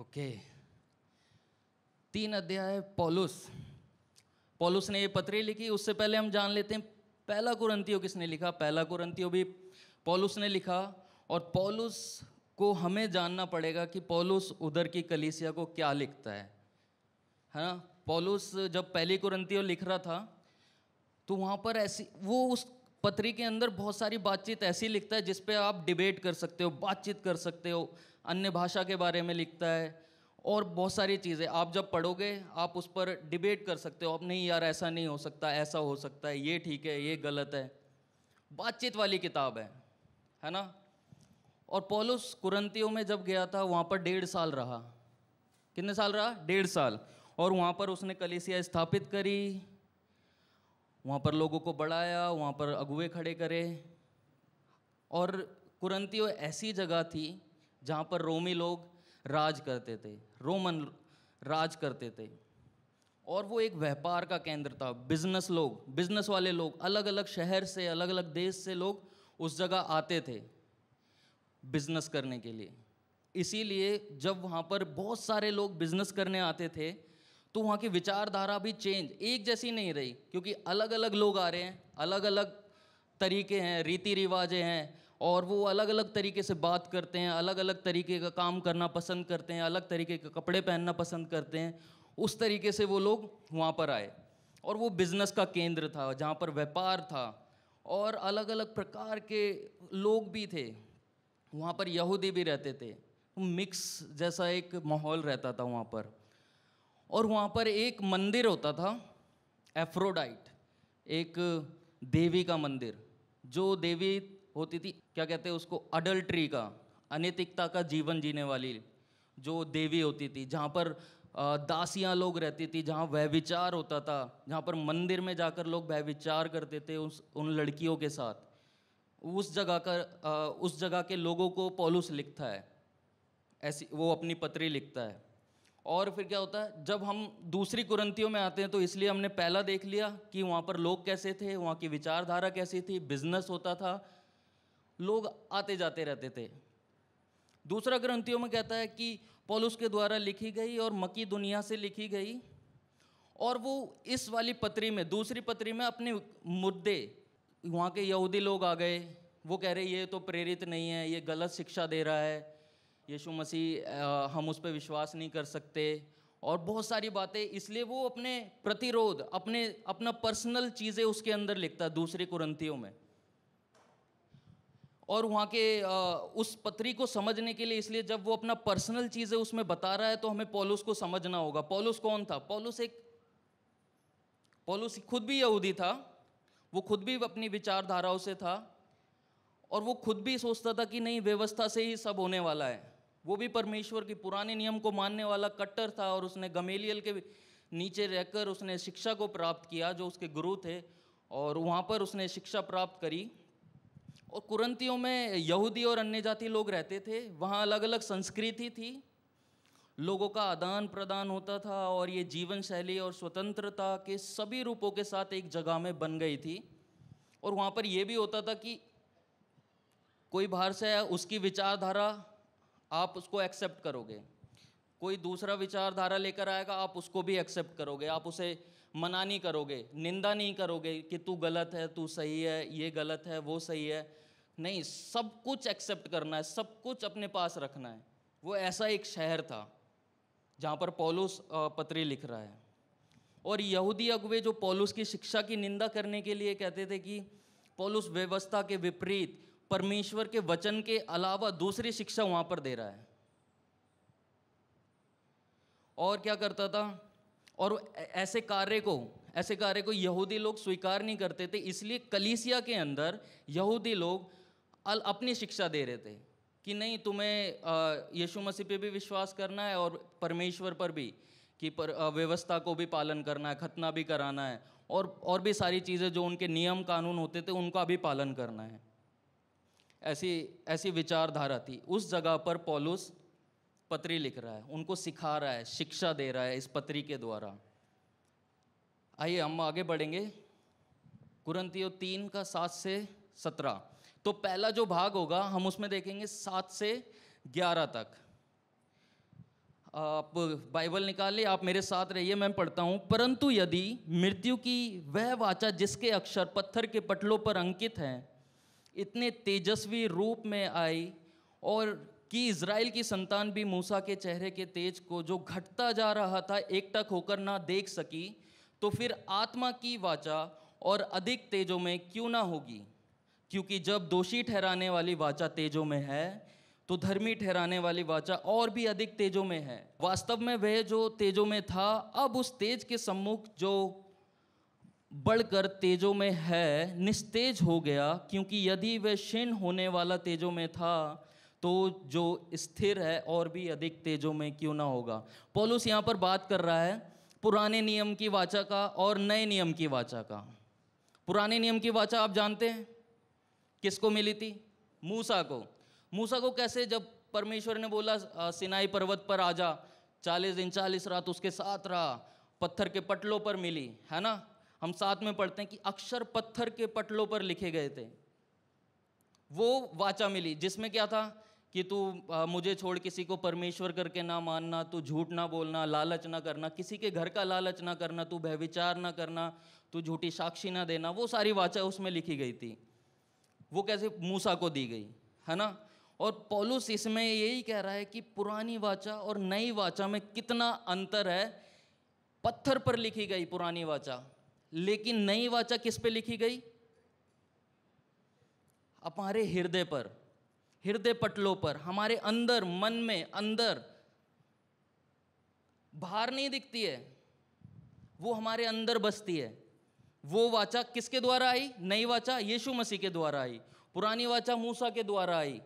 okay तीन अध्याय पॉलुस पॉलुस ने ये पत्री लिखी उससे पहले हम जान लेते हैं पहला कुरंतियो किसने लिखा पहला कुरंतियो भी पॉलुस ने लिखा और पॉलुस को हमें जानना पड़ेगा कि पॉलुस उधर की कलीसिया को क्या लिखता है है ना पॉलुस जब पहली कुरंतियो लिख रहा था तो वहाँ पर ऐसी वो उस पत्री के अंदर बहुत सारी बातचीत ऐसी लिखता है जिसपे आप डिबेट कर सकते हो बातचीत कर सकते हो अन्य भाषा के बारे में लिखता है और बहुत सारी चीज़ें आप जब पढ़ोगे आप उस पर डिबेट कर सकते हो आप नहीं यार ऐसा नहीं हो सकता ऐसा हो सकता है ये ठीक है ये गलत है बातचीत वाली किताब है है ना और पॉलुस कुरंतियों में जब गया था वहाँ पर डेढ़ साल रहा कितने साल रहा डेढ़ साल और वहाँ पर उसने कलिसिया स्थापित करी वहाँ पर लोगों को बढ़ाया वहाँ पर अगुए खड़े करे और कुरंतियो ऐसी जगह थी जहाँ पर रोमी लोग राज करते थे रोमन राज करते थे और वो एक व्यापार का केंद्र था बिजनेस लोग बिजनेस वाले लोग अलग अलग शहर से अलग अलग देश से लोग उस जगह आते थे बिजनेस करने के लिए इसीलिए जब वहाँ पर बहुत सारे लोग बिजनेस करने आते थे तो वहाँ की विचारधारा भी चेंज एक जैसी नहीं रही क्योंकि अलग अलग लोग आ रहे हैं अलग अलग तरीके हैं रीति रिवाजें हैं और वो अलग अलग तरीके से बात करते हैं अलग अलग तरीके का काम करना पसंद करते हैं अलग तरीके के कपड़े पहनना पसंद करते हैं उस तरीके से वो लोग वहाँ पर आए और वो बिज़नेस का केंद्र था जहाँ पर व्यापार था और अलग अलग प्रकार के लोग भी थे वहाँ पर यहूदी भी रहते थे मिक्स तो जैसा एक माहौल रहता था वहाँ पर और वहाँ पर एक मंदिर होता था एफ्रोडाइट एक देवी का मंदिर जो देवी होती थी क्या कहते हैं उसको अडल्ट्री का अनैतिकता का जीवन जीने वाली जो देवी होती थी जहाँ पर दासियाँ लोग रहती थी जहाँ व्यविचार होता था जहाँ पर मंदिर में जाकर लोग व्यविचार करते थे उस उन लड़कियों के साथ उस जगह का उस जगह के लोगों को पॉलुस लिखता है ऐसी वो अपनी पत्री लिखता है और फिर क्या होता है जब हम दूसरी कुरंतियों में आते हैं तो इसलिए हमने पहला देख लिया कि वहाँ पर लोग कैसे थे वहाँ की विचारधारा कैसी थी बिजनेस होता था लोग आते जाते रहते थे दूसरा ग्रंथियों में कहता है कि पॉलुस के द्वारा लिखी गई और मकी दुनिया से लिखी गई और वो इस वाली पत्री में दूसरी पत्री में अपने मुद्दे वहाँ के यहूदी लोग आ गए वो कह रहे ये तो प्रेरित नहीं है ये गलत शिक्षा दे रहा है यीशु मसीह हम उस पर विश्वास नहीं कर सकते और बहुत सारी बातें इसलिए वो अपने प्रतिरोध अपने अपना पर्सनल चीज़ें उसके अंदर लिखता दूसरे कुरंतियों में और वहाँ के उस पत्री को समझने के लिए इसलिए जब वो अपना पर्सनल चीज़ें उसमें बता रहा है तो हमें पॉलुस को समझना होगा पॉलुस कौन था पॉलुस एक पॉलुस खुद भी यहूदी था वो खुद भी अपनी विचारधाराओं से था और वो खुद भी सोचता था कि नहीं व्यवस्था से ही सब होने वाला है वो भी परमेश्वर के पुराने नियम को मानने वाला कट्टर था और उसने गमेलियल के नीचे रहकर उसने शिक्षा को प्राप्त किया जो उसके गुरु थे और वहाँ पर उसने शिक्षा प्राप्त करी और कुरंतियों में यहूदी और अन्य जाति लोग रहते थे वहाँ अलग अलग संस्कृति थी लोगों का आदान प्रदान होता था और ये जीवन शैली और स्वतंत्रता के सभी रूपों के साथ एक जगह में बन गई थी और वहाँ पर यह भी होता था कि कोई बाहर से आया उसकी विचारधारा आप उसको एक्सेप्ट करोगे कोई दूसरा विचारधारा लेकर आएगा आप उसको भी एक्सेप्ट करोगे आप उसे मना नहीं करोगे निंदा नहीं करोगे कि तू गलत है तू सही है ये गलत है वो सही है नहीं सब कुछ एक्सेप्ट करना है सब कुछ अपने पास रखना है वो ऐसा एक शहर था जहाँ पर पोलूस पत्री लिख रहा है और यहूदी अगुवे जो पोलूस की शिक्षा की निंदा करने के लिए कहते थे कि पोलूस व्यवस्था के विपरीत परमेश्वर के वचन के अलावा दूसरी शिक्षा वहाँ पर दे रहा है और क्या करता था और ऐसे कार्य को ऐसे कार्य को यहूदी लोग स्वीकार नहीं करते थे इसलिए कलीसिया के अंदर यहूदी लोग अल अपनी शिक्षा दे रहे थे कि नहीं तुम्हें यीशु मसीह पे भी विश्वास करना है और परमेश्वर पर भी कि पर व्यवस्था को भी पालन करना है खतना भी कराना है और और भी सारी चीज़ें जो उनके नियम कानून होते थे उनका भी पालन करना है ऐसी ऐसी विचारधारा थी उस जगह पर पॉलुस पत्री लिख रहा है उनको सिखा रहा है शिक्षा दे रहा है इस पत्री के द्वारा आइए हम आगे बढ़ेंगे कुरंतियो तीन का सात से सत्रह तो पहला जो भाग होगा हम उसमें देखेंगे सात से ग्यारह तक आप बाइबल निकालिए आप मेरे साथ रहिए मैं पढ़ता हूँ परंतु यदि मृत्यु की वह वाचा जिसके अक्षर पत्थर के पटलों पर अंकित हैं इतने तेजस्वी रूप में आई और कि इज़राइल की संतान भी मूसा के चेहरे के तेज को जो घटता जा रहा था एकटक होकर ना देख सकी तो फिर आत्मा की वाचा और अधिक तेजों में क्यों ना होगी क्योंकि जब दोषी ठहराने वाली वाचा तेजों में है तो धर्मी ठहराने वाली वाचा और भी अधिक तेजों में है वास्तव में वह जो तेजों में था अब उस तेज के सम्मुख जो बढ़कर तेजों में है निस्तेज हो गया क्योंकि यदि वह क्षीण होने वाला तेजों में था तो जो स्थिर है और भी अधिक तेजों में क्यों ना होगा पोलूस यहाँ पर बात कर रहा है पुराने नियम की वाचा का और नए नियम की वाचा का पुराने नियम की वाचा आप जानते हैं किसको मिली थी मूसा को मूसा को कैसे जब परमेश्वर ने बोला सिनाई पर्वत पर आजा चालीस दिन चालीस रात उसके साथ रहा पत्थर के पटलों पर मिली है ना हम साथ में पढ़ते हैं कि अक्षर पत्थर के पटलों पर लिखे गए थे वो वाचा मिली जिसमें क्या था कि तू मुझे छोड़ किसी को परमेश्वर करके ना मानना तू झूठ ना बोलना लालच ना करना किसी के घर का लालच ना करना तू भयविचार ना करना तू झूठी साक्षी ना देना वो सारी वाचा उसमें लिखी गई थी वो कैसे मूसा को दी गई है ना और पोलूस इसमें यही कह रहा है कि पुरानी वाचा और नई वाचा में कितना अंतर है पत्थर पर लिखी गई पुरानी वाचा लेकिन नई वाचा किस पे लिखी गई हमारे हृदय पर हृदय पटलों पर हमारे अंदर मन में अंदर बाहर नहीं दिखती है वो हमारे अंदर बसती है वो वाचा किसके द्वारा आई नई वाचा यीशु मसीह के द्वारा आई पुरानी वाचा मूसा के द्वारा आई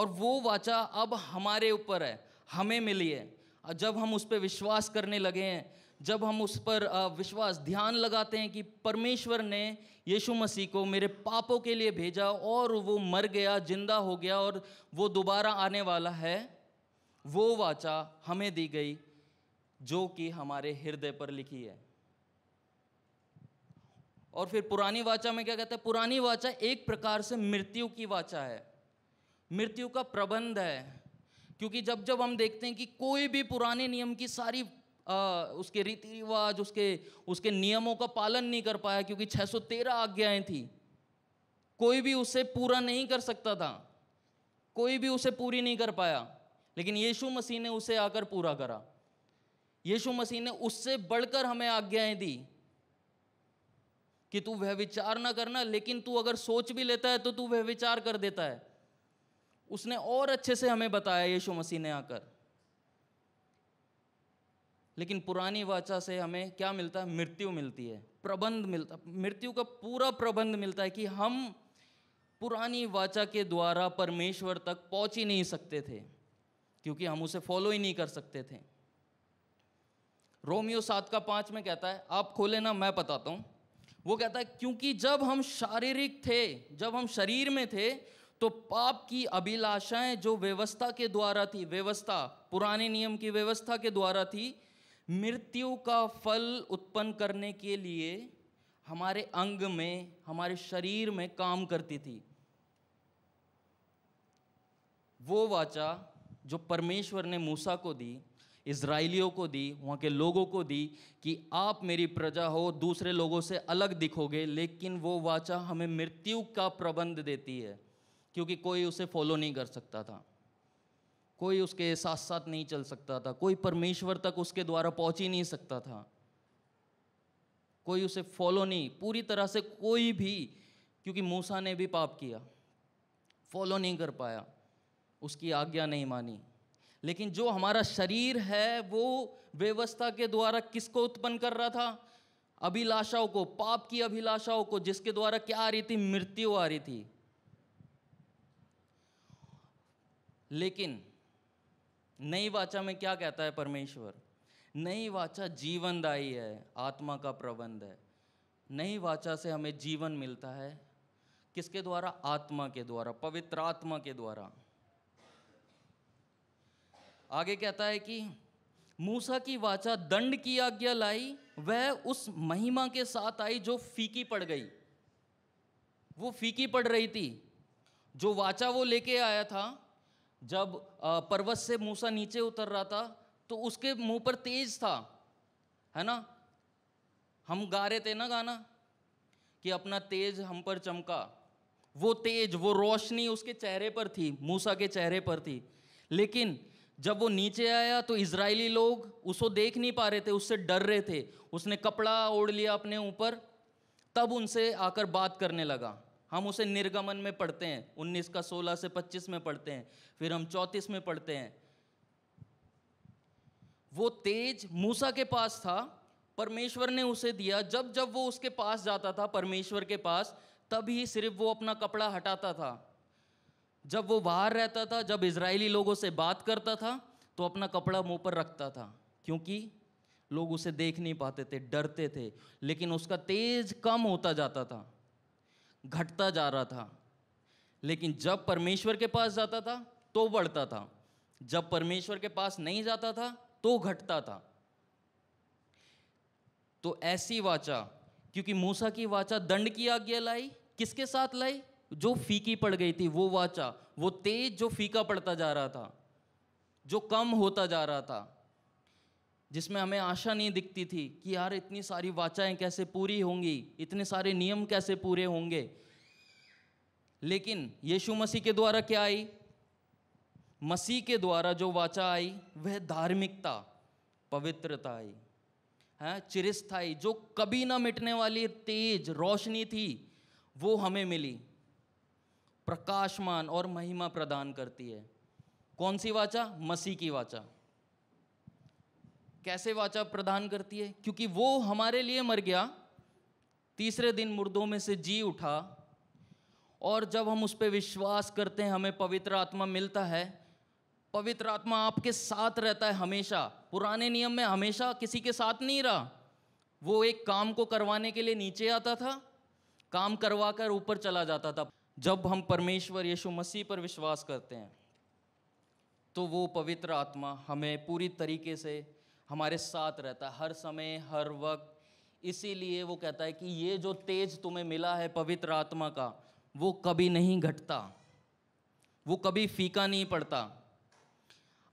और वो वाचा अब हमारे ऊपर है हमें मिली है जब हम उस पर विश्वास करने लगे हैं जब हम उस पर विश्वास ध्यान लगाते हैं कि परमेश्वर ने यीशु मसीह को मेरे पापों के लिए भेजा और वो मर गया जिंदा हो गया और वो दोबारा आने वाला है वो वाचा हमें दी गई जो कि हमारे हृदय पर लिखी है और फिर पुरानी वाचा में क्या कहते हैं पुरानी वाचा एक प्रकार से मृत्यु की वाचा है मृत्यु का प्रबंध है क्योंकि जब जब हम देखते हैं कि कोई भी पुराने नियम की सारी उसके रीति रिवाज उसके उसके नियमों का पालन नहीं कर पाया क्योंकि 613 आज्ञाएं थी कोई भी उसे पूरा नहीं कर सकता था कोई भी उसे पूरी नहीं कर पाया लेकिन यीशु मसीह ने उसे आकर पूरा करा यीशु मसीह ने उससे बढ़कर हमें आज्ञाएं दी कि तू वह विचार ना करना लेकिन तू अगर सोच भी लेता है तो तू वह विचार कर देता है उसने और अच्छे से हमें बताया यीशु मसीह ने आकर लेकिन पुरानी वाचा से हमें क्या मिलता है मृत्यु मिलती है प्रबंध मिलता मृत्यु का पूरा प्रबंध मिलता है कि हम पुरानी वाचा के द्वारा परमेश्वर तक पहुंच ही नहीं सकते थे क्योंकि हम उसे फॉलो ही नहीं कर सकते थे रोमियो सात का पांच में कहता है आप खोले ना मैं बताता हूँ वो कहता है क्योंकि जब हम शारीरिक थे जब हम शरीर में थे तो पाप की अभिलाषाएं जो व्यवस्था के द्वारा थी व्यवस्था पुराने नियम की व्यवस्था के द्वारा थी मृत्यु का फल उत्पन्न करने के लिए हमारे अंग में हमारे शरीर में काम करती थी वो वाचा जो परमेश्वर ने मूसा को दी इसराइलियों को दी वहाँ के लोगों को दी कि आप मेरी प्रजा हो दूसरे लोगों से अलग दिखोगे लेकिन वो वाचा हमें मृत्यु का प्रबंध देती है क्योंकि कोई उसे फॉलो नहीं कर सकता था कोई उसके साथ साथ नहीं चल सकता था कोई परमेश्वर तक उसके द्वारा पहुंच ही नहीं सकता था कोई उसे फॉलो नहीं पूरी तरह से कोई भी क्योंकि मूसा ने भी पाप किया फॉलो नहीं कर पाया उसकी आज्ञा नहीं मानी लेकिन जो हमारा शरीर है वो व्यवस्था के द्वारा किसको उत्पन्न कर रहा था अभिलाषाओं को पाप की अभिलाषाओं को जिसके द्वारा क्या आ रही थी मृत्यु आ रही थी लेकिन नई वाचा में क्या कहता है परमेश्वर नई वाचा जीवनदायी है आत्मा का प्रबंध है नई वाचा से हमें जीवन मिलता है किसके द्वारा आत्मा के द्वारा पवित्र आत्मा के द्वारा आगे कहता है कि मूसा की वाचा दंड की आज्ञा लाई वह उस महिमा के साथ आई जो फीकी पड़ गई वो फीकी पड़ रही थी जो वाचा वो लेके आया था जब पर्वत से मूसा नीचे उतर रहा था तो उसके मुंह पर तेज था है ना हम गा रहे थे ना गाना कि अपना तेज हम पर चमका वो तेज वो रोशनी उसके चेहरे पर थी मूसा के चेहरे पर थी लेकिन जब वो नीचे आया तो इसराइली लोग उसको देख नहीं पा रहे थे उससे डर रहे थे उसने कपड़ा ओढ़ लिया अपने ऊपर तब उनसे आकर बात करने लगा हम उसे निर्गमन में पढ़ते हैं उन्नीस का सोलह से पच्चीस में पढ़ते हैं फिर हम चौंतीस में पढ़ते हैं वो तेज मूसा के पास था परमेश्वर ने उसे दिया जब जब वो उसके पास जाता था परमेश्वर के पास तब ही सिर्फ वो अपना कपड़ा हटाता था जब वो बाहर रहता था जब इसराइली लोगों से बात करता था तो अपना कपड़ा मुंह पर रखता था क्योंकि लोग उसे देख नहीं पाते थे डरते थे लेकिन उसका तेज कम होता जाता था घटता जा रहा था लेकिन जब परमेश्वर के पास जाता था तो बढ़ता था जब परमेश्वर के पास नहीं जाता था तो घटता था तो ऐसी वाचा क्योंकि मूसा की वाचा दंड की आज्ञा लाई किसके साथ लाई जो फीकी पड़ गई थी वो वाचा वो तेज जो फीका पड़ता जा रहा था जो कम होता जा रहा था जिसमें हमें आशा नहीं दिखती थी कि यार इतनी सारी वाचाएं कैसे पूरी होंगी इतने सारे नियम कैसे पूरे होंगे लेकिन यीशु मसीह के द्वारा क्या आई मसीह के द्वारा जो वाचा आई वह धार्मिकता पवित्रता आई है हाँ, चिरस्थाई जो कभी ना मिटने वाली तेज रोशनी थी वो हमें मिली प्रकाशमान और महिमा प्रदान करती है कौन सी वाचा मसीह की वाचा कैसे वाचा प्रदान करती है क्योंकि वो हमारे लिए मर गया तीसरे दिन मुर्दों में से जी उठा और जब हम उस पर विश्वास करते हैं हमें पवित्र आत्मा मिलता है पवित्र आत्मा आपके साथ रहता है हमेशा पुराने नियम में हमेशा किसी के साथ नहीं रहा वो एक काम को करवाने के लिए नीचे आता था काम करवा कर ऊपर चला जाता था जब हम परमेश्वर यीशु मसीह पर विश्वास करते हैं तो वो पवित्र आत्मा हमें पूरी तरीके से हमारे साथ रहता है हर समय हर वक्त इसीलिए वो कहता है कि ये जो तेज तुम्हें मिला है पवित्र आत्मा का वो कभी नहीं घटता वो कभी फीका नहीं पड़ता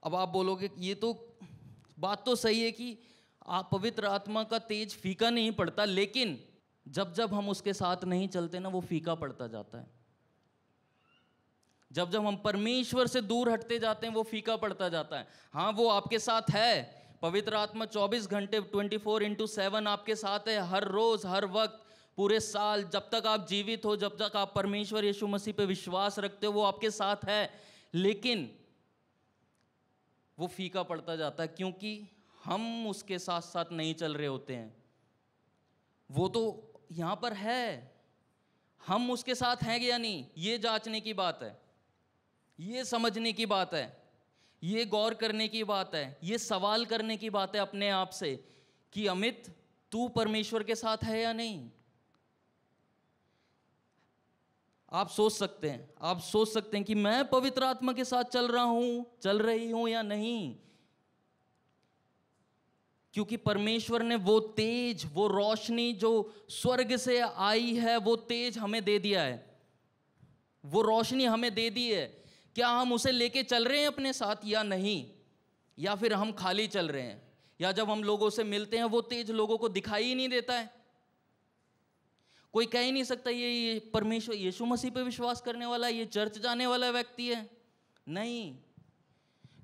अब आप बोलोगे ये तो बात तो सही है कि आप पवित्र आत्मा का तेज फीका नहीं पड़ता लेकिन जब जब हम उसके साथ नहीं चलते ना वो फीका पड़ता जाता है जब जब हम परमेश्वर से दूर हटते जाते हैं वो फीका पड़ता जाता है हाँ वो आपके साथ है पवित्र आत्मा 24 घंटे 24 फोर इंटू सेवन आपके साथ है हर रोज़ हर वक्त पूरे साल जब तक आप जीवित हो जब तक आप परमेश्वर यीशु मसीह पे विश्वास रखते हो वो आपके साथ है लेकिन वो फीका पड़ता जाता है क्योंकि हम उसके साथ साथ नहीं चल रहे होते हैं वो तो यहाँ पर है हम उसके साथ हैं या नहीं ये जांचने की बात है ये समझने की बात है ये गौर करने की बात है ये सवाल करने की बात है अपने आप से कि अमित तू परमेश्वर के साथ है या नहीं आप सोच सकते हैं आप सोच सकते हैं कि मैं पवित्र आत्मा के साथ चल रहा हूं चल रही हूं या नहीं क्योंकि परमेश्वर ने वो तेज वो रोशनी जो स्वर्ग से आई है वो तेज हमें दे दिया है वो रोशनी हमें दे दी है क्या हम उसे लेके चल रहे हैं अपने साथ या नहीं या फिर हम खाली चल रहे हैं या जब हम लोगों से मिलते हैं वो तेज लोगों को दिखाई ही नहीं देता है कोई कह ही नहीं सकता ये, ये परमेश्वर यीशु मसीह पे विश्वास करने वाला ये चर्च जाने वाला व्यक्ति है नहीं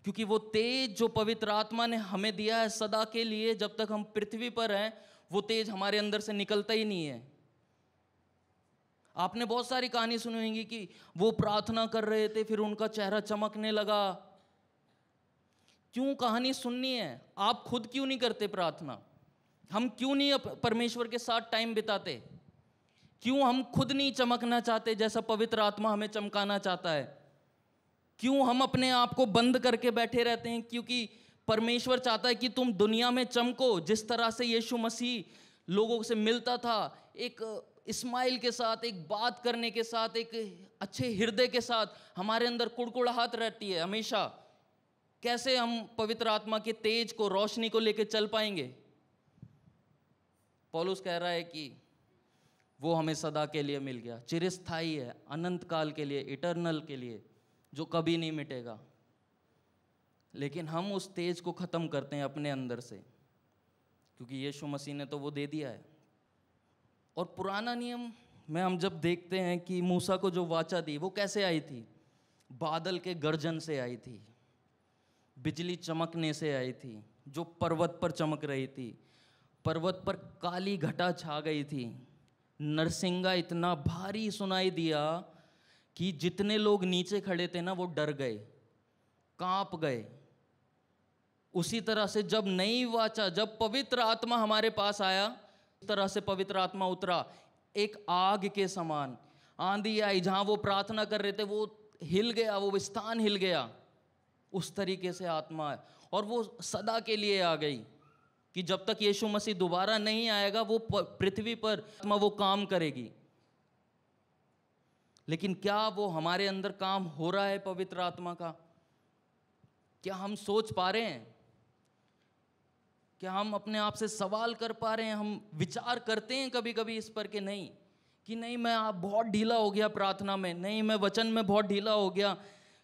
क्योंकि वो तेज जो पवित्र आत्मा ने हमें दिया है सदा के लिए जब तक हम पृथ्वी पर हैं वो तेज हमारे अंदर से निकलता ही नहीं है आपने बहुत सारी कहानी सुनी होगी कि वो प्रार्थना कर रहे थे फिर उनका चेहरा चमकने लगा क्यों कहानी सुननी है आप खुद क्यों नहीं करते प्रार्थना हम क्यों नहीं परमेश्वर के साथ टाइम बिताते क्यों हम खुद नहीं चमकना चाहते जैसा पवित्र आत्मा हमें चमकाना चाहता है क्यों हम अपने आप को बंद करके बैठे रहते हैं क्योंकि परमेश्वर चाहता है कि तुम दुनिया में चमको जिस तरह से यीशु मसीह लोगों से मिलता था एक स्माइल के साथ एक बात करने के साथ एक अच्छे हृदय के साथ हमारे अंदर कुड़कुड़ाहट रहती है हमेशा कैसे हम पवित्र आत्मा के तेज को रोशनी को लेकर चल पाएंगे पॉलुस कह रहा है कि वो हमें सदा के लिए मिल गया चिरस्थाई है अनंत काल के लिए इटरनल के लिए जो कभी नहीं मिटेगा लेकिन हम उस तेज को ख़त्म करते हैं अपने अंदर से क्योंकि यीशु मसीह ने तो वो दे दिया है और पुराना नियम में हम जब देखते हैं कि मूसा को जो वाचा दी वो कैसे आई थी बादल के गर्जन से आई थी बिजली चमकने से आई थी जो पर्वत पर चमक रही थी पर्वत पर काली घटा छा गई थी नरसिंगा इतना भारी सुनाई दिया कि जितने लोग नीचे खड़े थे ना वो डर गए कांप गए उसी तरह से जब नई वाचा जब पवित्र आत्मा हमारे पास आया तरह से पवित्र आत्मा उतरा एक आग के समान आंधी आई जहां वो प्रार्थना कर रहे थे वो हिल गया वो स्थान हिल गया उस तरीके से आत्मा है और वो सदा के लिए आ गई कि जब तक यीशु मसीह दोबारा नहीं आएगा वो पृथ्वी पर आत्मा वो काम करेगी लेकिन क्या वो हमारे अंदर काम हो रहा है पवित्र आत्मा का क्या हम सोच पा रहे हैं क्या हम अपने आप से सवाल कर पा रहे हैं हम विचार करते हैं कभी कभी इस पर कि नहीं कि नहीं मैं आप बहुत ढीला हो गया प्रार्थना में नहीं मैं वचन में बहुत ढीला हो गया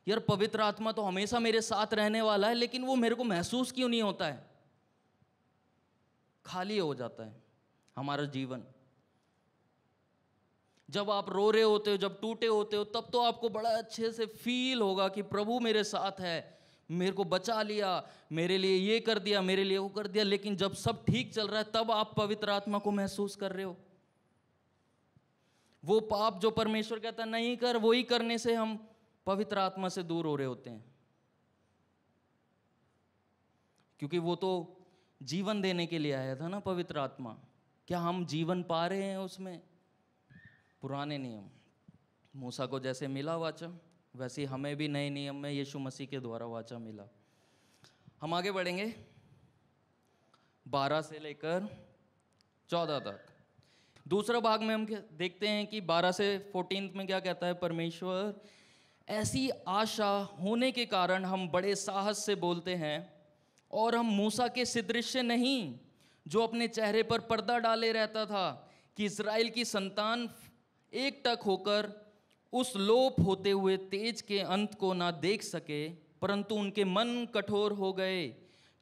यार पवित्र आत्मा तो हमेशा मेरे साथ रहने वाला है लेकिन वो मेरे को महसूस क्यों नहीं होता है खाली हो जाता है हमारा जीवन जब आप रो रहे होते हो जब टूटे होते हो तब तो आपको बड़ा अच्छे से फील होगा कि प्रभु मेरे साथ है मेरे को बचा लिया मेरे लिए ये कर दिया मेरे लिए वो कर दिया लेकिन जब सब ठीक चल रहा है तब आप पवित्र आत्मा को महसूस कर रहे हो वो पाप जो परमेश्वर कहता नहीं कर वही करने से हम पवित्र आत्मा से दूर हो रहे होते हैं क्योंकि वो तो जीवन देने के लिए आया था ना पवित्र आत्मा क्या हम जीवन पा रहे हैं उसमें पुराने नियम मूसा को जैसे मिला वाचा वैसे हमें भी नए नियम में यीशु मसीह के द्वारा वाचा मिला हम आगे बढ़ेंगे बारह से लेकर चौदह तक दूसरा भाग में हम देखते हैं कि बारह से फोर्टीन में क्या कहता है परमेश्वर ऐसी आशा होने के कारण हम बड़े साहस से बोलते हैं और हम मूसा के सदृश्य नहीं जो अपने चेहरे पर पर्दा डाले रहता था कि इसराइल की संतान एकटक होकर उस लोप होते हुए तेज के अंत को ना देख सके परंतु उनके मन कठोर हो गए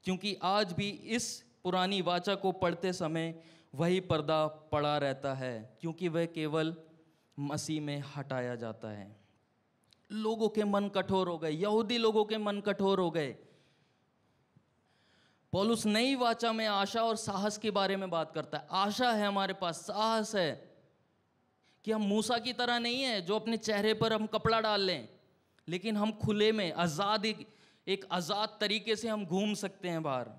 क्योंकि आज भी इस पुरानी वाचा को पढ़ते समय वही पर्दा पड़ा रहता है क्योंकि वह केवल मसीह में हटाया जाता है लोगों के मन कठोर हो गए यहूदी लोगों के मन कठोर हो गए पौलुस नई वाचा में आशा और साहस के बारे में बात करता है आशा है हमारे पास साहस है कि हम मूसा की तरह नहीं है जो अपने चेहरे पर हम कपड़ा डाल लें लेकिन हम खुले में आज़ाद एक, एक आज़ाद तरीके से हम घूम सकते हैं बाहर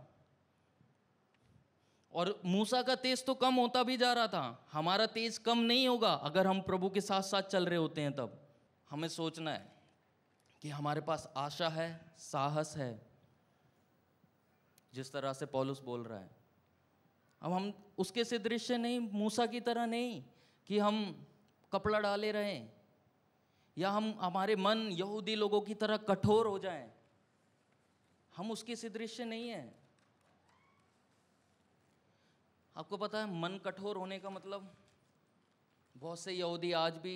और मूसा का तेज तो कम होता भी जा रहा था हमारा तेज कम नहीं होगा अगर हम प्रभु के साथ साथ चल रहे होते हैं तब हमें सोचना है कि हमारे पास आशा है साहस है जिस तरह से पॉलुस बोल रहा है अब हम उसके से दृश्य नहीं मूसा की तरह नहीं कि हम कपड़ा डाले रहें या हम हमारे मन यहूदी लोगों की तरह कठोर हो जाएं हम उसके सदृश्य नहीं हैं आपको पता है मन कठोर होने का मतलब बहुत से यहूदी आज भी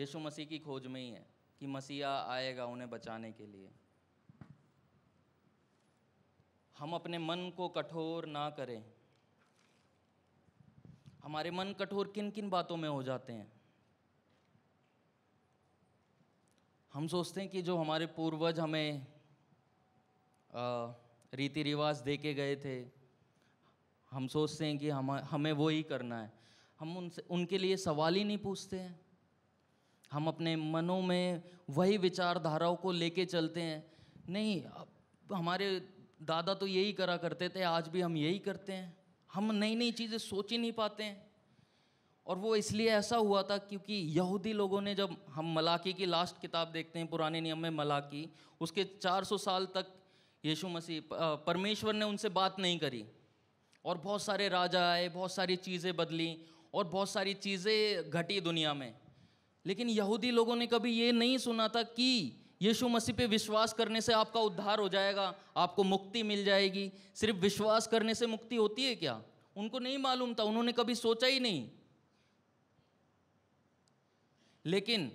यीशु मसीह की खोज में ही है कि मसीहा आएगा उन्हें बचाने के लिए हम अपने मन को कठोर ना करें हमारे मन कठोर किन किन बातों में हो जाते हैं हम सोचते हैं कि जो हमारे पूर्वज हमें रीति रिवाज दे के गए थे हम सोचते हैं कि हम हमें वो ही करना है हम उनसे उनके लिए सवाल ही नहीं पूछते हैं हम अपने मनों में वही विचारधाराओं को लेके चलते हैं नहीं हमारे दादा तो यही करा करते थे आज भी हम यही करते हैं हम नई नई चीज़ें सोच ही नहीं पाते हैं और वो इसलिए ऐसा हुआ था क्योंकि यहूदी लोगों ने जब हम मलाकी की लास्ट किताब देखते हैं पुराने नियम में मलाकी उसके 400 साल तक यीशु मसीह परमेश्वर ने उनसे बात नहीं करी और बहुत सारे राजा आए बहुत सारी चीज़ें बदली और बहुत सारी चीज़ें घटी दुनिया में लेकिन यहूदी लोगों ने कभी ये नहीं सुना था कि यीशु मसीह पे विश्वास करने से आपका उद्धार हो जाएगा आपको मुक्ति मिल जाएगी सिर्फ विश्वास करने से मुक्ति होती है क्या उनको नहीं मालूम था उन्होंने कभी सोचा ही नहीं लेकिन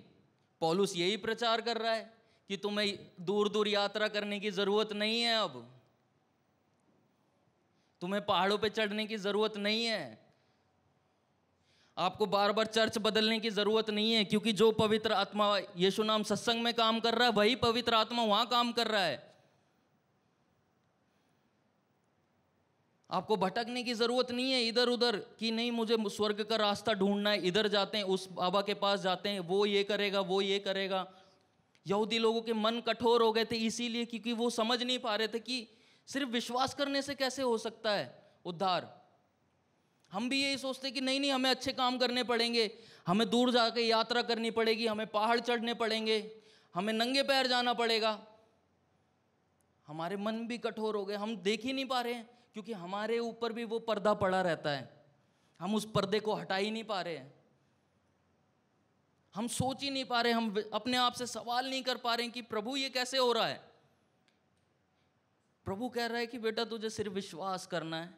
पॉलुस यही प्रचार कर रहा है कि तुम्हें दूर दूर यात्रा करने की ज़रूरत नहीं है अब तुम्हें पहाड़ों पे चढ़ने की ज़रूरत नहीं है आपको बार बार चर्च बदलने की ज़रूरत नहीं है क्योंकि जो पवित्र आत्मा यीशु नाम सत्संग में काम कर रहा है वही पवित्र आत्मा वहां काम कर रहा है आपको भटकने की ज़रूरत नहीं है इधर उधर कि नहीं मुझे स्वर्ग का रास्ता ढूंढना है इधर जाते हैं उस बाबा के पास जाते हैं वो ये करेगा वो ये करेगा यहूदी लोगों के मन कठोर हो गए थे इसीलिए क्योंकि वो समझ नहीं पा रहे थे कि सिर्फ विश्वास करने से कैसे हो सकता है उद्धार हम भी यही सोचते कि नहीं नहीं हमें अच्छे काम करने पड़ेंगे हमें दूर जाकर यात्रा करनी पड़ेगी हमें पहाड़ चढ़ने पड़ेंगे हमें नंगे पैर जाना पड़ेगा हमारे मन भी कठोर हो गए हम देख ही नहीं पा रहे हैं क्योंकि हमारे ऊपर भी वो पर्दा पड़ा रहता है हम उस पर्दे को हटा ही नहीं पा रहे हैं हम सोच ही नहीं पा रहे हम अपने आप से सवाल नहीं कर पा रहे कि प्रभु ये कैसे हो रहा है प्रभु कह रहा है कि बेटा तुझे सिर्फ विश्वास करना है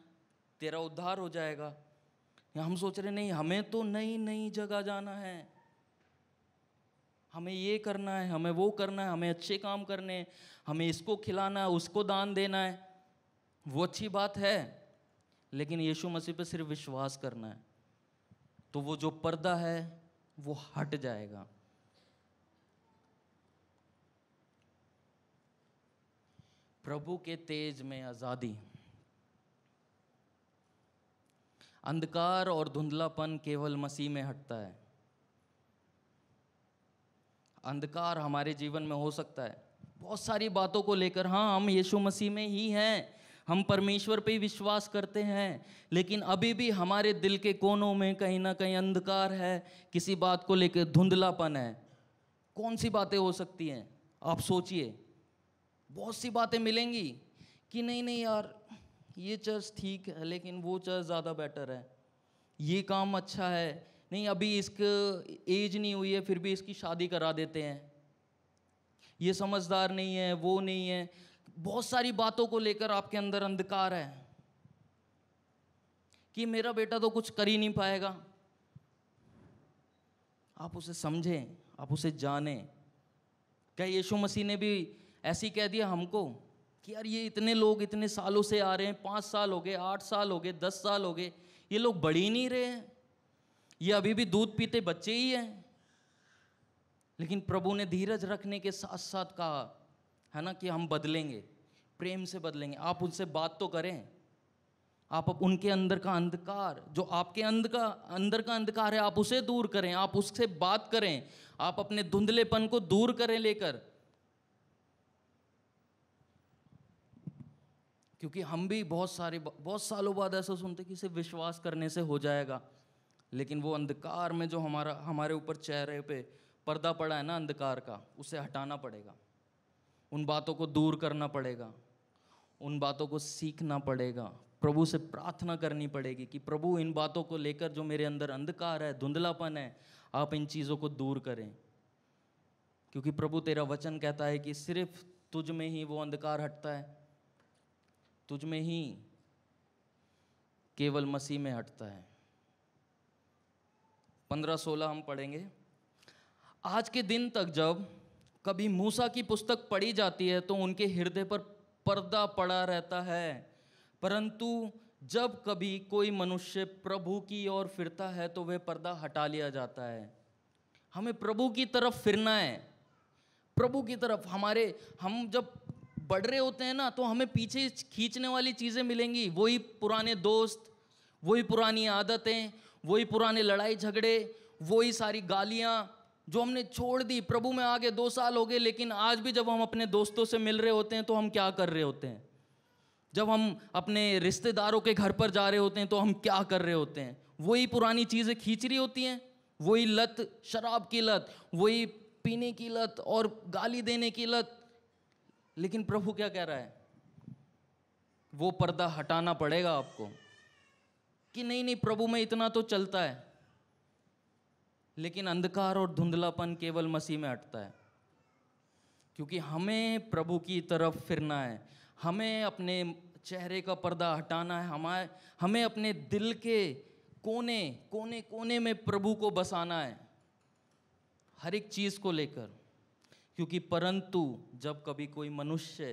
तेरा उद्धार हो जाएगा या हम सोच रहे नहीं हमें तो नई नई जगह जाना है हमें ये करना है हमें वो करना है हमें अच्छे काम करने हैं हमें इसको खिलाना है उसको दान देना है वो अच्छी बात है लेकिन यीशु मसीह पे सिर्फ विश्वास करना है तो वो जो पर्दा है वो हट जाएगा प्रभु के तेज में आज़ादी अंधकार और धुंधलापन केवल मसीह में हटता है अंधकार हमारे जीवन में हो सकता है बहुत सारी बातों को लेकर हाँ हम यीशु मसीह में ही हैं हम परमेश्वर पे विश्वास करते हैं लेकिन अभी भी हमारे दिल के कोनों में कहीं ना कहीं अंधकार है किसी बात को लेकर धुंधलापन है कौन सी बातें हो सकती हैं आप सोचिए बहुत सी बातें मिलेंगी कि नहीं नहीं यार ये चर्च ठीक है लेकिन वो चर्च ज़्यादा बेटर है ये काम अच्छा है नहीं अभी इसक एज नहीं हुई है फिर भी इसकी शादी करा देते हैं ये समझदार नहीं है वो नहीं है बहुत सारी बातों को लेकर आपके अंदर अंधकार है कि मेरा बेटा तो कुछ कर ही नहीं पाएगा आप उसे समझें आप उसे जाने क्या यीशु मसीह ने भी ऐसी कह दिया हमको कि यार ये इतने लोग इतने सालों से आ रहे हैं पाँच साल हो गए आठ साल हो गए दस साल हो गए ये लोग बढ़ ही नहीं रहे हैं ये अभी भी दूध पीते बच्चे ही हैं लेकिन प्रभु ने धीरज रखने के साथ साथ कहा है ना कि हम बदलेंगे प्रेम से बदलेंगे आप उनसे बात तो करें आप अब उनके अंदर का अंधकार जो आपके अंध का अंदर का अंधकार है आप उसे दूर करें आप उससे बात करें आप अपने धुंधलेपन को दूर करें लेकर क्योंकि हम भी बहुत सारे बहुत सालों बाद ऐसा सुनते कि सिर्फ विश्वास करने से हो जाएगा लेकिन वो अंधकार में जो हमारा हमारे ऊपर चेहरे पे पर्दा पड़ा है ना अंधकार का उसे हटाना पड़ेगा उन बातों को दूर करना पड़ेगा उन बातों को सीखना पड़ेगा प्रभु से प्रार्थना करनी पड़ेगी कि प्रभु इन बातों को लेकर जो मेरे अंदर अंधकार है धुंधलापन है आप इन चीज़ों को दूर करें क्योंकि प्रभु तेरा वचन कहता है कि सिर्फ तुझ में ही वो अंधकार हटता है तुझ में ही केवल मसीह में हटता है पंद्रह सोलह हम पढ़ेंगे आज के दिन तक जब कभी मूसा की पुस्तक पढ़ी जाती है तो उनके हृदय पर पर्दा पड़ा रहता है परंतु जब कभी कोई मनुष्य प्रभु की ओर फिरता है तो वह पर्दा हटा लिया जाता है हमें प्रभु की तरफ फिरना है प्रभु की तरफ हमारे हम जब बढ़ रहे होते हैं ना तो हमें पीछे खींचने वाली चीज़ें मिलेंगी वही पुराने दोस्त वही पुरानी आदतें वही पुराने लड़ाई झगड़े वही सारी गालियाँ जो हमने छोड़ दी प्रभु में आगे दो साल हो गए लेकिन आज भी जब हम अपने दोस्तों से मिल रहे होते हैं तो हम क्या कर रहे होते हैं जब हम अपने रिश्तेदारों के घर पर जा रहे होते हैं तो हम क्या कर रहे होते हैं वही पुरानी चीज़ें खींच रही होती हैं वही लत शराब की लत वही पीने की लत और गाली देने की लत लेकिन प्रभु क्या कह रहा है वो पर्दा हटाना पड़ेगा आपको कि नहीं नहीं प्रभु में इतना तो चलता है लेकिन अंधकार और धुंधलापन केवल मसीह में हटता है क्योंकि हमें प्रभु की तरफ फिरना है हमें अपने चेहरे का पर्दा हटाना है हमारे हमें अपने दिल के कोने कोने कोने में प्रभु को बसाना है हर एक चीज़ को लेकर क्योंकि परंतु जब कभी कोई मनुष्य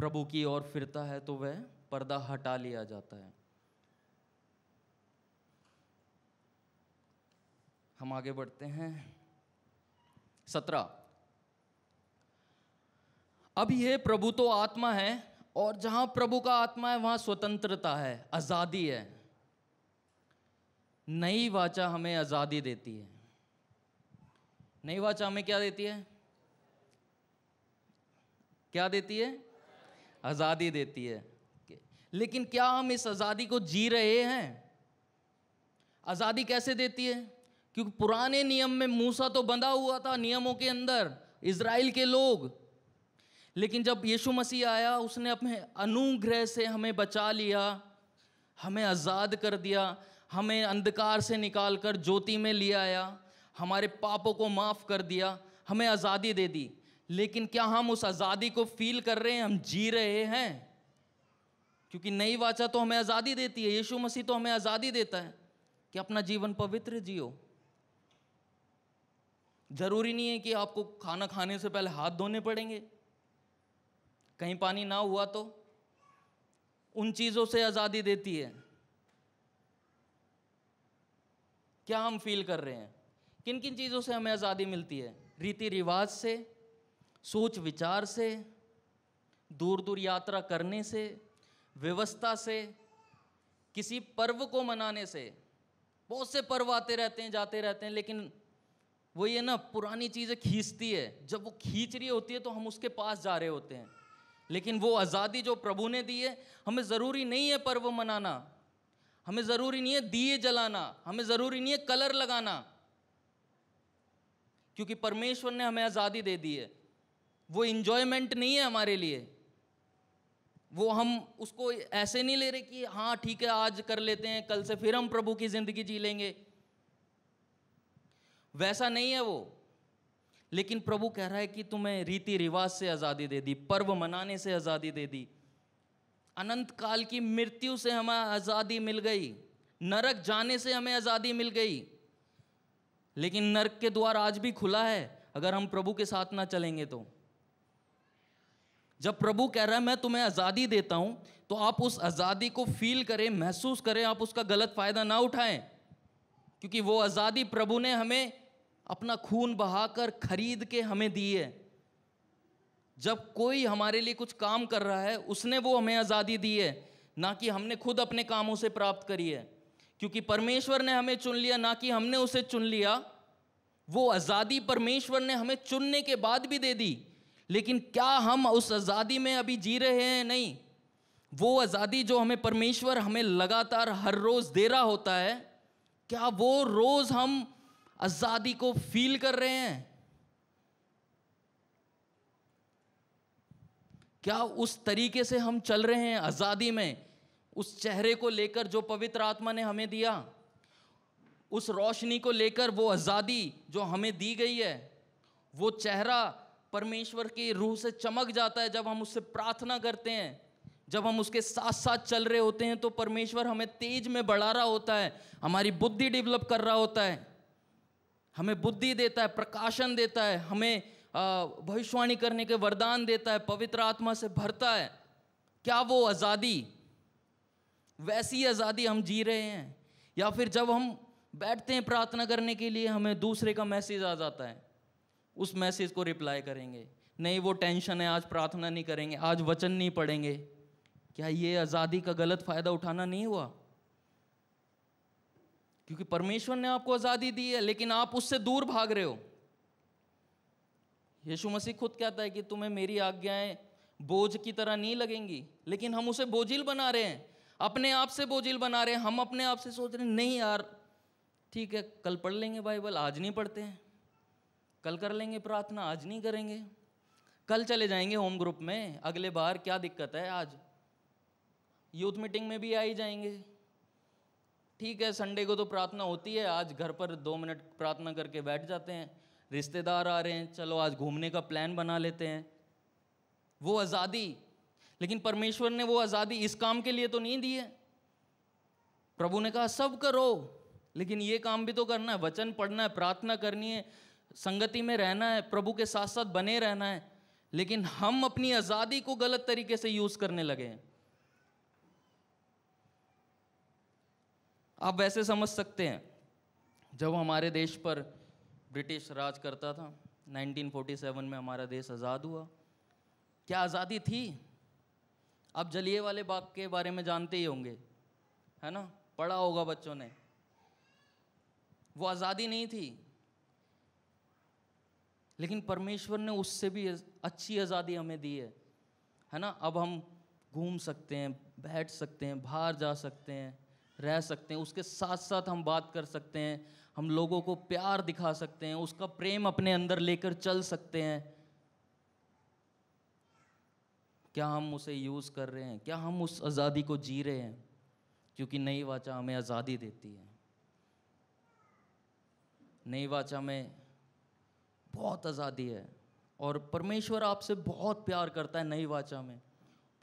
प्रभु की ओर फिरता है तो वह पर्दा हटा लिया जाता है हम आगे बढ़ते हैं सत्रह अब यह प्रभु तो आत्मा है और जहां प्रभु का आत्मा है वहां स्वतंत्रता है आजादी है नई वाचा हमें आजादी देती है नई वाचा हमें क्या देती है क्या देती है आजादी देती है लेकिन क्या हम इस आजादी को जी रहे हैं आजादी कैसे देती है क्योंकि पुराने नियम में मूसा तो बंधा हुआ था नियमों के अंदर इसराइल के लोग लेकिन जब यीशु मसीह आया उसने अपने अनुग्रह से हमें बचा लिया हमें आज़ाद कर दिया हमें अंधकार से निकाल कर ज्योति में ले आया हमारे पापों को माफ़ कर दिया हमें आज़ादी दे दी लेकिन क्या हम उस आज़ादी को फील कर रहे हैं हम जी रहे हैं क्योंकि नई वाचा तो हमें आज़ादी देती है यीशु मसीह तो हमें आज़ादी देता है कि अपना जीवन पवित्र जियो ज़रूरी नहीं है कि आपको खाना खाने से पहले हाथ धोने पड़ेंगे कहीं पानी ना हुआ तो उन चीज़ों से आज़ादी देती है क्या हम फील कर रहे हैं किन किन चीज़ों से हमें आज़ादी मिलती है रीति रिवाज से सोच विचार से दूर दूर यात्रा करने से व्यवस्था से किसी पर्व को मनाने से बहुत से पर्व आते रहते हैं जाते रहते हैं लेकिन वो ये ना पुरानी चीज़ें खींचती है जब वो खींच रही होती है तो हम उसके पास जा रहे होते हैं लेकिन वो आज़ादी जो प्रभु ने दी है हमें ज़रूरी नहीं है पर्व मनाना हमें ज़रूरी नहीं है दिए जलाना हमें ज़रूरी नहीं है कलर लगाना क्योंकि परमेश्वर ने हमें आज़ादी दे दी है वो इन्जॉयमेंट नहीं है हमारे लिए वो हम उसको ऐसे नहीं ले रहे कि हाँ ठीक है आज कर लेते हैं कल से फिर हम प्रभु की ज़िंदगी जी लेंगे वैसा नहीं है वो लेकिन प्रभु कह रहा है कि तुम्हें रीति रिवाज से आज़ादी दे दी पर्व मनाने से आज़ादी दे दी अनंत काल की मृत्यु से हमें आज़ादी मिल गई नरक जाने से हमें आज़ादी मिल गई लेकिन नरक के द्वार आज भी खुला है अगर हम प्रभु के साथ ना चलेंगे तो जब प्रभु कह रहा है मैं तुम्हें आज़ादी देता हूं तो आप उस आज़ादी को फील करें महसूस करें आप उसका गलत फ़ायदा ना उठाएं क्योंकि वो आज़ादी प्रभु ने हमें अपना खून बहाकर खरीद के हमें दिए जब कोई हमारे लिए कुछ काम कर रहा है उसने वो हमें आज़ादी दी है ना कि हमने खुद अपने कामों से प्राप्त करी है क्योंकि परमेश्वर ने हमें चुन लिया ना कि हमने उसे चुन लिया वो आज़ादी परमेश्वर ने हमें चुनने के बाद भी दे दी लेकिन क्या हम उस आज़ादी में अभी जी रहे हैं नहीं वो आज़ादी जो हमें परमेश्वर हमें लगातार हर रोज़ दे रहा होता है क्या वो रोज़ हम आजादी को फील कर रहे हैं क्या उस तरीके से हम चल रहे हैं आजादी में उस चेहरे को लेकर जो पवित्र आत्मा ने हमें दिया उस रोशनी को लेकर वो आज़ादी जो हमें दी गई है वो चेहरा परमेश्वर की रूह से चमक जाता है जब हम उससे प्रार्थना करते हैं जब हम उसके साथ साथ चल रहे होते हैं तो परमेश्वर हमें तेज में बढ़ा रहा होता है हमारी बुद्धि डेवलप कर रहा होता है हमें बुद्धि देता है प्रकाशन देता है हमें भविष्यवाणी करने के वरदान देता है पवित्र आत्मा से भरता है क्या वो आज़ादी वैसी आज़ादी हम जी रहे हैं या फिर जब हम बैठते हैं प्रार्थना करने के लिए हमें दूसरे का मैसेज आ जाता है उस मैसेज को रिप्लाई करेंगे नहीं वो टेंशन है आज प्रार्थना नहीं करेंगे आज वचन नहीं पढ़ेंगे क्या ये आज़ादी का गलत फ़ायदा उठाना नहीं हुआ क्योंकि परमेश्वर ने आपको आज़ादी दी है लेकिन आप उससे दूर भाग रहे हो यीशु मसीह खुद कहता है कि तुम्हें मेरी आज्ञाएं बोझ की तरह नहीं लगेंगी लेकिन हम उसे बोझिल बना रहे हैं अपने आप से बोझिल बना रहे हैं हम अपने आप से सोच रहे हैं नहीं यार ठीक है कल पढ़ लेंगे बाइबल आज नहीं पढ़ते हैं कल कर लेंगे प्रार्थना आज नहीं करेंगे कल चले जाएंगे होम ग्रुप में अगले बार क्या दिक्कत है आज यूथ मीटिंग में भी आ ही जाएंगे ठीक है संडे को तो प्रार्थना होती है आज घर पर दो मिनट प्रार्थना करके बैठ जाते हैं रिश्तेदार आ रहे हैं चलो आज घूमने का प्लान बना लेते हैं वो आज़ादी लेकिन परमेश्वर ने वो आज़ादी इस काम के लिए तो नहीं दी है प्रभु ने कहा सब करो लेकिन ये काम भी तो करना है वचन पढ़ना है प्रार्थना करनी है संगति में रहना है प्रभु के साथ साथ बने रहना है लेकिन हम अपनी आज़ादी को गलत तरीके से यूज़ करने लगे हैं आप वैसे समझ सकते हैं जब हमारे देश पर ब्रिटिश राज करता था 1947 में हमारा देश आज़ाद हुआ क्या आज़ादी थी आप जलिए वाले बाग के बारे में जानते ही होंगे है ना पढ़ा होगा बच्चों ने वो आज़ादी नहीं थी लेकिन परमेश्वर ने उससे भी अच्छी आज़ादी हमें दी है है ना अब हम घूम सकते हैं बैठ सकते हैं बाहर जा सकते हैं रह सकते हैं उसके साथ साथ हम बात कर सकते हैं हम लोगों को प्यार दिखा सकते हैं उसका प्रेम अपने अंदर लेकर चल सकते हैं क्या हम उसे यूज़ कर रहे हैं क्या हम उस आज़ादी को जी रहे हैं क्योंकि नई वाचा हमें आज़ादी देती है नई वाचा में बहुत आज़ादी है और परमेश्वर आपसे बहुत प्यार करता है नई वाचा में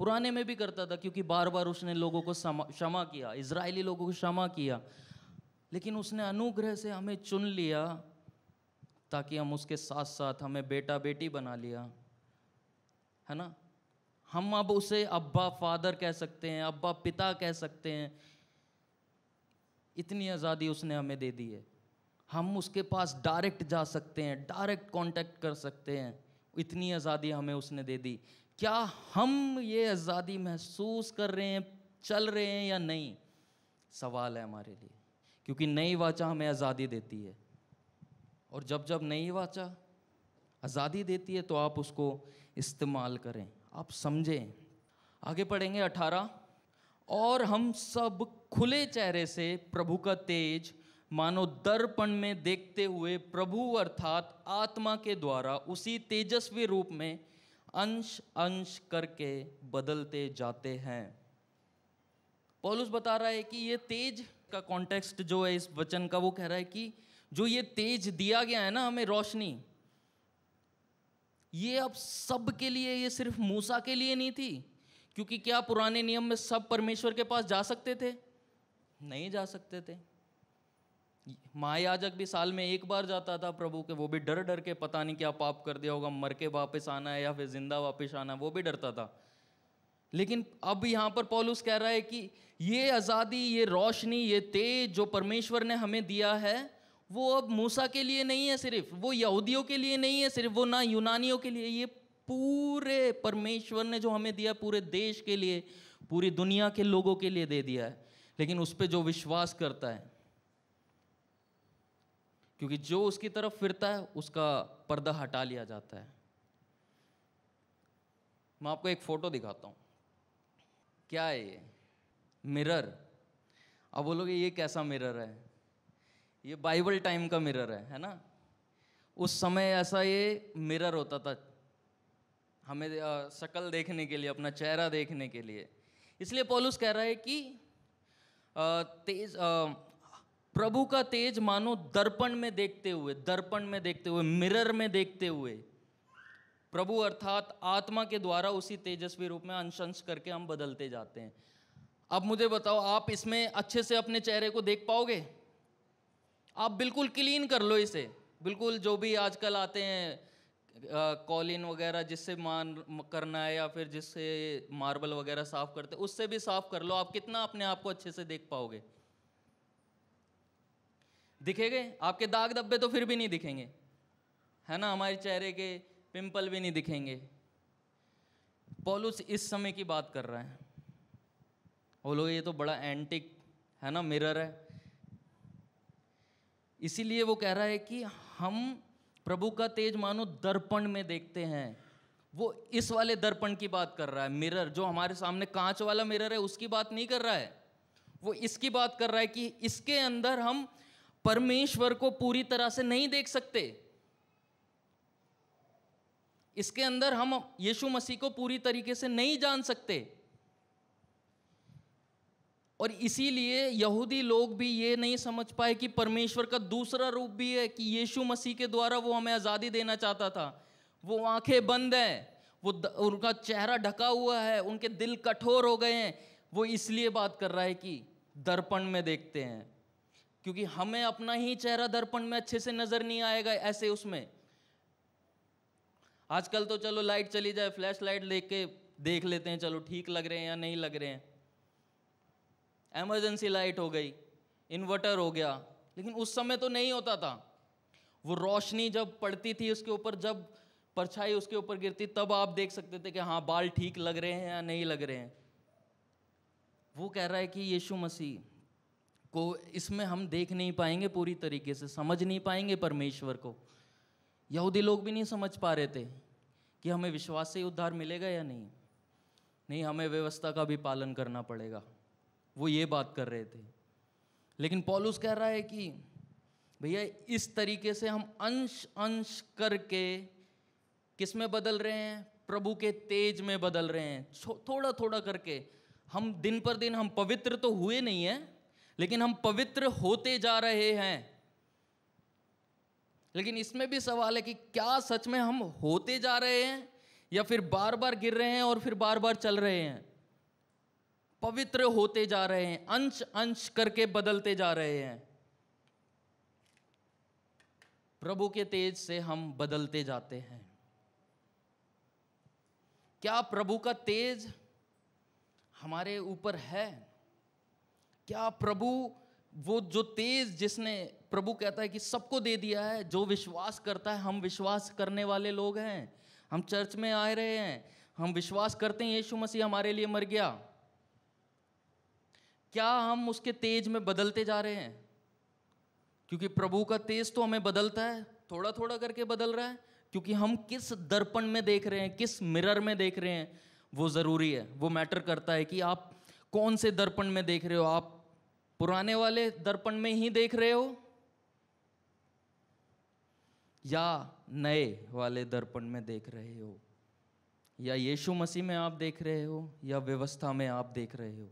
पुराने में भी करता था क्योंकि बार बार उसने लोगों को क्षमा किया इसराइली लोगों को क्षमा किया लेकिन उसने अनुग्रह से हमें चुन लिया ताकि हम उसके साथ साथ हमें बेटा बेटी बना लिया है ना हम अब उसे अब्बा फादर कह सकते हैं अब्बा पिता कह सकते हैं इतनी आज़ादी उसने हमें दे दी है हम उसके पास डायरेक्ट जा सकते हैं डायरेक्ट कांटेक्ट कर सकते हैं इतनी आज़ादी हमें उसने दे दी क्या हम ये आज़ादी महसूस कर रहे हैं चल रहे हैं या नहीं सवाल है हमारे लिए क्योंकि नई वाचा हमें आज़ादी देती है और जब जब नई वाचा आज़ादी देती है तो आप उसको इस्तेमाल करें आप समझें आगे पढ़ेंगे अठारह और हम सब खुले चेहरे से प्रभु का तेज मानो दर्पण में देखते हुए प्रभु अर्थात आत्मा के द्वारा उसी तेजस्वी रूप में अंश अंश करके बदलते जाते हैं पॉलुस बता रहा है कि ये तेज का कॉन्टेक्स्ट जो है इस वचन का वो कह रहा है कि जो ये तेज दिया गया है ना हमें रोशनी ये अब सब के लिए ये सिर्फ मूसा के लिए नहीं थी क्योंकि क्या पुराने नियम में सब परमेश्वर के पास जा सकते थे नहीं जा सकते थे महायाजक भी साल में एक बार जाता था प्रभु के वो भी डर डर के पता नहीं क्या पाप कर दिया होगा मर के वापस आना है या फिर जिंदा वापस आना है वो भी डरता था लेकिन अब यहाँ पर पॉलुस कह रहा है कि ये आज़ादी ये रोशनी ये तेज जो परमेश्वर ने हमें दिया है वो अब मूसा के लिए नहीं है सिर्फ वो यहूदियों के लिए नहीं है सिर्फ वो ना यूनानियों के लिए ये पूरे परमेश्वर ने जो हमें दिया पूरे देश के लिए पूरी दुनिया के लोगों के लिए दे दिया है लेकिन उस पर जो विश्वास करता है क्योंकि जो उसकी तरफ फिरता है उसका पर्दा हटा लिया जाता है मैं आपको एक फ़ोटो दिखाता हूँ क्या है ये मिरर अब बोलोगे ये कैसा मिरर है ये बाइबल टाइम का मिरर है है ना उस समय ऐसा ये मिरर होता था हमें शकल देखने के लिए अपना चेहरा देखने के लिए इसलिए पोलूस कह रहा है कि तेज प्रभु का तेज मानो दर्पण में देखते हुए दर्पण में देखते हुए मिरर में देखते हुए प्रभु अर्थात आत्मा के द्वारा उसी तेजस्वी रूप में अंशंश करके हम बदलते जाते हैं अब मुझे बताओ आप इसमें अच्छे से अपने चेहरे को देख पाओगे आप बिल्कुल क्लीन कर लो इसे बिल्कुल जो भी आजकल आते हैं कॉलिन वगैरह जिससे मान करना है या फिर जिससे मार्बल वगैरह साफ करते उससे भी साफ कर लो आप कितना अपने आप को अच्छे से देख पाओगे दिखेंगे आपके दाग धब्बे तो फिर भी नहीं दिखेंगे है ना हमारे चेहरे के पिंपल भी नहीं दिखेंगे पॉलुस इस समय की बात कर रहा है वो लोग ये तो बड़ा एंटिक है ना मिरर है इसीलिए वो कह रहा है कि हम प्रभु का तेज मानो दर्पण में देखते हैं वो इस वाले दर्पण की बात कर रहा है मिरर जो हमारे सामने कांच वाला मिरर है उसकी बात नहीं कर रहा है वो इसकी बात कर रहा है कि इसके अंदर हम परमेश्वर को पूरी तरह से नहीं देख सकते इसके अंदर हम यीशु मसीह को पूरी तरीके से नहीं जान सकते और इसीलिए यहूदी लोग भी ये नहीं समझ पाए कि परमेश्वर का दूसरा रूप भी है कि यीशु मसीह के द्वारा वो हमें आज़ादी देना चाहता था वो आंखें बंद हैं वो उनका चेहरा ढका हुआ है उनके दिल कठोर हो गए हैं वो इसलिए बात कर रहा है कि दर्पण में देखते हैं क्योंकि हमें अपना ही चेहरा दर्पण में अच्छे से नजर नहीं आएगा ऐसे उसमें आजकल तो चलो लाइट चली जाए फ्लैश लाइट लेके देख लेते हैं चलो ठीक लग रहे हैं या नहीं लग रहे हैं एमरजेंसी लाइट हो गई इन्वर्टर हो गया लेकिन उस समय तो नहीं होता था वो रोशनी जब पड़ती थी उसके ऊपर जब परछाई उसके ऊपर गिरती तब आप देख सकते थे कि हाँ बाल ठीक लग रहे हैं या नहीं लग रहे हैं वो कह रहा है कि यीशु मसीह को इसमें हम देख नहीं पाएंगे पूरी तरीके से समझ नहीं पाएंगे परमेश्वर को यहूदी लोग भी नहीं समझ पा रहे थे कि हमें विश्वास से उद्धार मिलेगा या नहीं नहीं हमें व्यवस्था का भी पालन करना पड़ेगा वो ये बात कर रहे थे लेकिन पॉलुस कह रहा है कि भैया इस तरीके से हम अंश अंश करके किस में बदल रहे हैं प्रभु के तेज में बदल रहे हैं थोड़ा थोड़ा करके हम दिन पर दिन हम पवित्र तो हुए नहीं हैं लेकिन हम पवित्र होते जा रहे हैं लेकिन इसमें भी सवाल है कि क्या सच में हम होते जा रहे हैं या फिर बार बार गिर रहे हैं और फिर बार बार चल रहे हैं पवित्र होते जा रहे हैं अंश अंश करके बदलते जा रहे हैं प्रभु के तेज से हम बदलते जाते हैं क्या प्रभु का तेज हमारे ऊपर है क्या प्रभु वो जो तेज जिसने प्रभु कहता है कि सबको दे दिया है जो विश्वास करता है हम विश्वास करने वाले लोग हैं हम चर्च में आए रहे हैं हम विश्वास करते हैं यीशु मसीह हमारे लिए मर गया क्या हम उसके तेज में बदलते जा रहे हैं क्योंकि प्रभु का तेज तो हमें बदलता है थोड़ा थोड़ा करके बदल रहा है क्योंकि हम किस दर्पण में देख रहे हैं किस मिरर में देख रहे हैं वो ज़रूरी है वो मैटर करता है कि आप कौन से दर्पण में देख रहे हो आप पुराने वाले दर्पण में ही देख रहे हो या नए वाले दर्पण में देख रहे हो या यीशु मसीह में आप देख रहे हो या व्यवस्था में आप देख रहे हो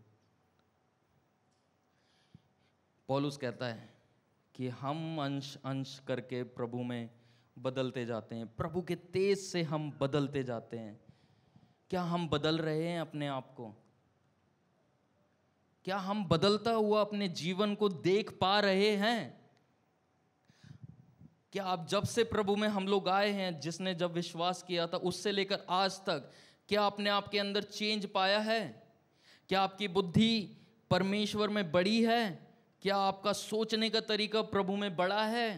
पॉलुस कहता है कि हम अंश अंश करके प्रभु में बदलते जाते हैं प्रभु के तेज से हम बदलते जाते हैं क्या हम बदल रहे हैं अपने आप को क्या हम बदलता हुआ अपने जीवन को देख पा रहे हैं क्या आप जब से प्रभु में हम लोग आए हैं जिसने जब विश्वास किया था उससे लेकर आज तक क्या आपने आपके अंदर चेंज पाया है क्या आपकी बुद्धि परमेश्वर में बड़ी है क्या आपका सोचने का तरीका प्रभु में बड़ा है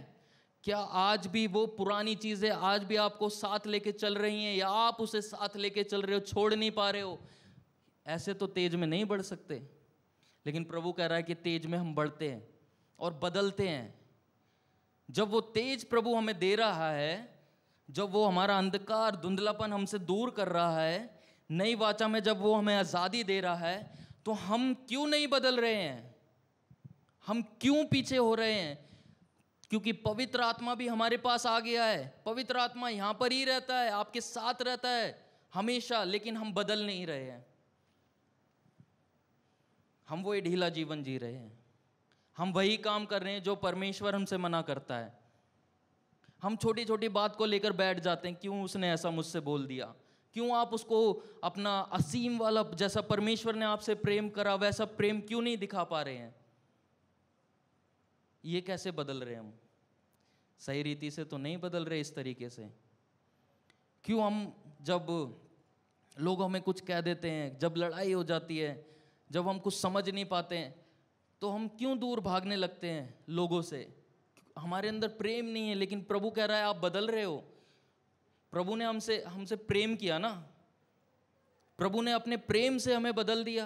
क्या आज भी वो पुरानी चीज़ें आज भी आपको साथ लेके चल रही हैं या आप उसे साथ लेके चल रहे हो छोड़ नहीं पा रहे हो ऐसे तो तेज में नहीं बढ़ सकते लेकिन प्रभु कह रहा है कि तेज में हम बढ़ते हैं और बदलते हैं जब वो तेज प्रभु हमें दे रहा है जब वो हमारा अंधकार धुंधलापन हमसे दूर कर रहा है नई वाचा में जब वो हमें आज़ादी दे रहा है तो हम क्यों नहीं बदल रहे हैं हम क्यों पीछे हो रहे हैं क्योंकि पवित्र आत्मा भी हमारे पास आ गया है पवित्र आत्मा यहाँ पर ही रहता है आपके साथ रहता है हमेशा लेकिन हम बदल नहीं रहे हैं हम वो ढीला जीवन जी रहे हैं हम वही काम कर रहे हैं जो परमेश्वर हमसे मना करता है हम छोटी छोटी बात को लेकर बैठ जाते हैं क्यों उसने ऐसा मुझसे बोल दिया क्यों आप उसको अपना असीम वाला जैसा परमेश्वर ने आपसे प्रेम करा वैसा प्रेम क्यों नहीं दिखा पा रहे हैं ये कैसे बदल रहे हम सही रीति से तो नहीं बदल रहे इस तरीके से क्यों हम जब लोग हमें कुछ कह देते हैं जब लड़ाई हो जाती है जब हम कुछ समझ नहीं पाते हैं तो हम क्यों दूर भागने लगते हैं लोगों से हमारे अंदर प्रेम नहीं है लेकिन प्रभु कह रहा है आप बदल रहे हो प्रभु ने हमसे हमसे प्रेम किया ना प्रभु ने अपने प्रेम से हमें बदल दिया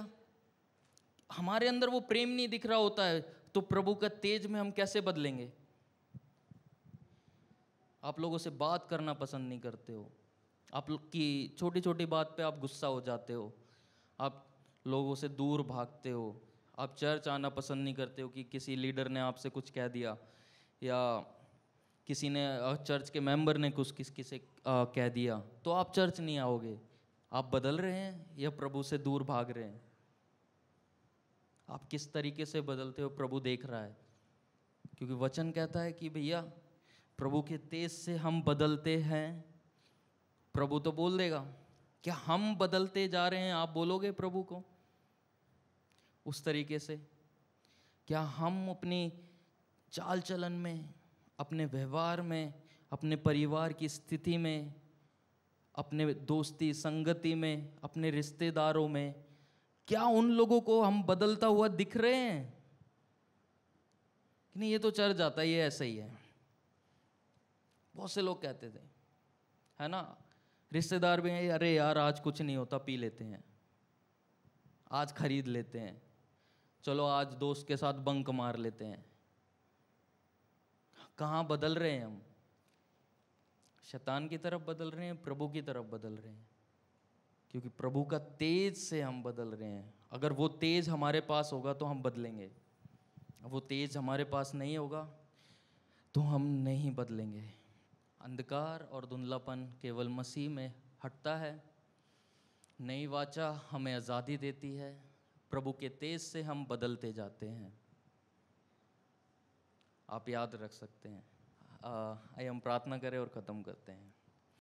हमारे अंदर वो प्रेम नहीं दिख रहा होता है तो प्रभु का तेज में हम कैसे बदलेंगे आप लोगों से बात करना पसंद नहीं करते हो आप की छोटी छोटी बात पे आप गुस्सा हो जाते हो आप लोगों से दूर भागते हो आप चर्च आना पसंद नहीं करते हो कि किसी लीडर ने आपसे कुछ कह दिया या किसी ने चर्च के मेंबर ने कुछ किस किसे कह दिया तो आप चर्च नहीं आओगे आप बदल रहे हैं या प्रभु से दूर भाग रहे हैं आप किस तरीके से बदलते हो प्रभु देख रहा है क्योंकि वचन कहता है कि भैया प्रभु के तेज से हम बदलते हैं प्रभु तो बोल देगा क्या हम बदलते जा रहे हैं आप बोलोगे प्रभु को उस तरीके से क्या हम अपनी चाल चलन में अपने व्यवहार में अपने परिवार की स्थिति में अपने दोस्ती संगति में अपने रिश्तेदारों में क्या उन लोगों को हम बदलता हुआ दिख रहे हैं कि नहीं ये तो चढ़ जाता है ये ऐसे ही है बहुत से लोग कहते थे है ना रिश्तेदार भी हैं अरे यार आज कुछ नहीं होता पी लेते हैं आज खरीद लेते हैं चलो आज दोस्त के साथ बंक मार लेते हैं कहाँ बदल रहे हैं हम शैतान की तरफ बदल रहे हैं प्रभु की तरफ बदल रहे हैं क्योंकि प्रभु का तेज से हम बदल रहे हैं अगर वो तेज हमारे पास होगा तो हम बदलेंगे वो तेज हमारे पास नहीं होगा तो हम नहीं बदलेंगे अंधकार और धुंधलापन केवल मसीह में हटता है नई वाचा हमें आज़ादी देती है प्रभु के तेज से हम बदलते जाते हैं आप याद रख सकते हैं आई हम प्रार्थना करें और ख़त्म करते हैं